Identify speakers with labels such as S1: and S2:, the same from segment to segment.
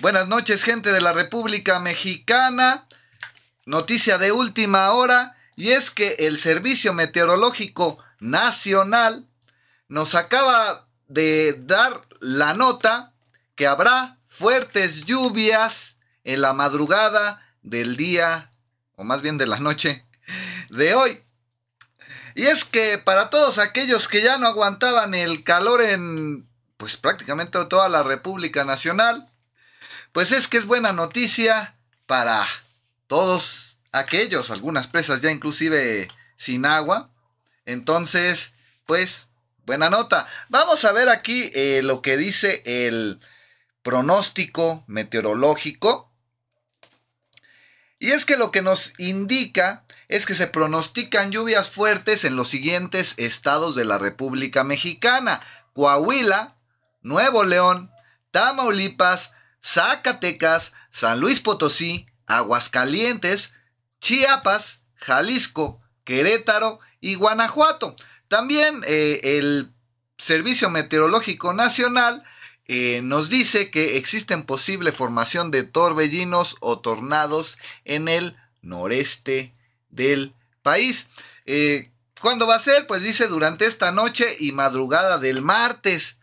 S1: Buenas noches, gente de la República Mexicana. Noticia de última hora, y es que el Servicio Meteorológico Nacional nos acaba de dar la nota que habrá fuertes lluvias en la madrugada del día, o más bien de la noche, de hoy. Y es que para todos aquellos que ya no aguantaban el calor en, pues prácticamente toda la República Nacional, pues es que es buena noticia para todos aquellos, algunas presas ya inclusive sin agua. Entonces, pues, buena nota. Vamos a ver aquí eh, lo que dice el pronóstico meteorológico. Y es que lo que nos indica es que se pronostican lluvias fuertes en los siguientes estados de la República Mexicana. Coahuila, Nuevo León, Tamaulipas, Zacatecas, San Luis Potosí, Aguascalientes, Chiapas, Jalisco, Querétaro y Guanajuato. También eh, el Servicio Meteorológico Nacional eh, nos dice que existen posible formación de torbellinos o tornados en el noreste del país. Eh, ¿Cuándo va a ser? Pues dice durante esta noche y madrugada del martes.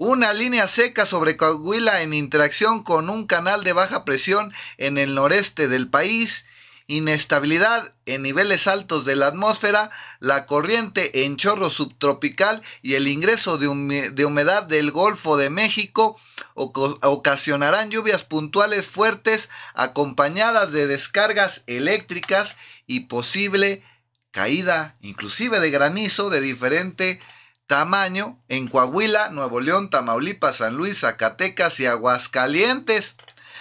S1: Una línea seca sobre Coahuila en interacción con un canal de baja presión en el noreste del país. Inestabilidad en niveles altos de la atmósfera, la corriente en chorro subtropical y el ingreso de, humedad del Golfo de México ocasionarán lluvias puntuales fuertes acompañadas de descargas eléctricas y posible caída inclusive de granizo de diferente tamaño en Coahuila, Nuevo León, Tamaulipas, San Luis, Zacatecas y Aguascalientes.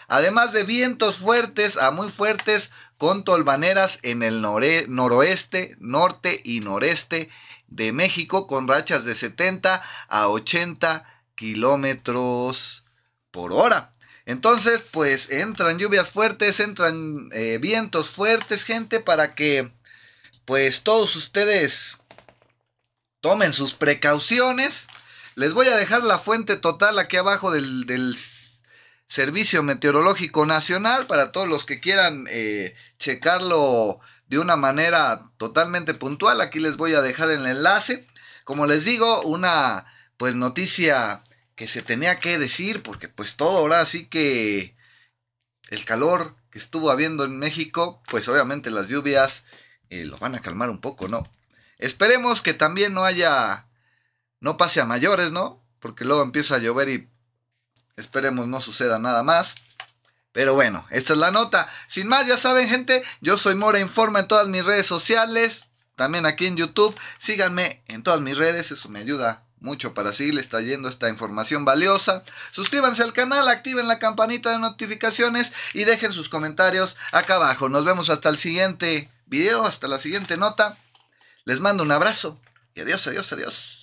S1: Además de vientos fuertes a muy fuertes con tolvaneras en el noroeste, norte y noreste de México con rachas de 70 a 80 kilómetros por hora. Entonces, pues entran lluvias fuertes, entran eh, vientos fuertes, gente, para que pues todos ustedes tomen sus precauciones. Les voy a dejar la fuente total aquí abajo del, Servicio Meteorológico Nacional para todos los que quieran eh, checarlo de una manera totalmente puntual. Aquí les voy a dejar el enlace. Como les digo, una pues noticia que se tenía que decir porque pues todo ahora sí que el calor que estuvo habiendo en México, pues obviamente las lluvias eh, lo van a calmar un poco, ¿no? Esperemos que también no haya, no pase a mayores, ¿no? Porque luego empieza a llover y esperemos no suceda nada más. Pero bueno, esta es la nota. Sin más, ya saben gente, yo soy Mora Informa en todas mis redes sociales, también aquí en YouTube. Síganme en todas mis redes, eso me ayuda mucho para seguirles yendo esta información valiosa. Suscríbanse al canal, activen la campanita de notificaciones y dejen sus comentarios acá abajo. Nos vemos hasta el siguiente video, hasta la siguiente nota. Les mando un abrazo y adiós, adiós, adiós.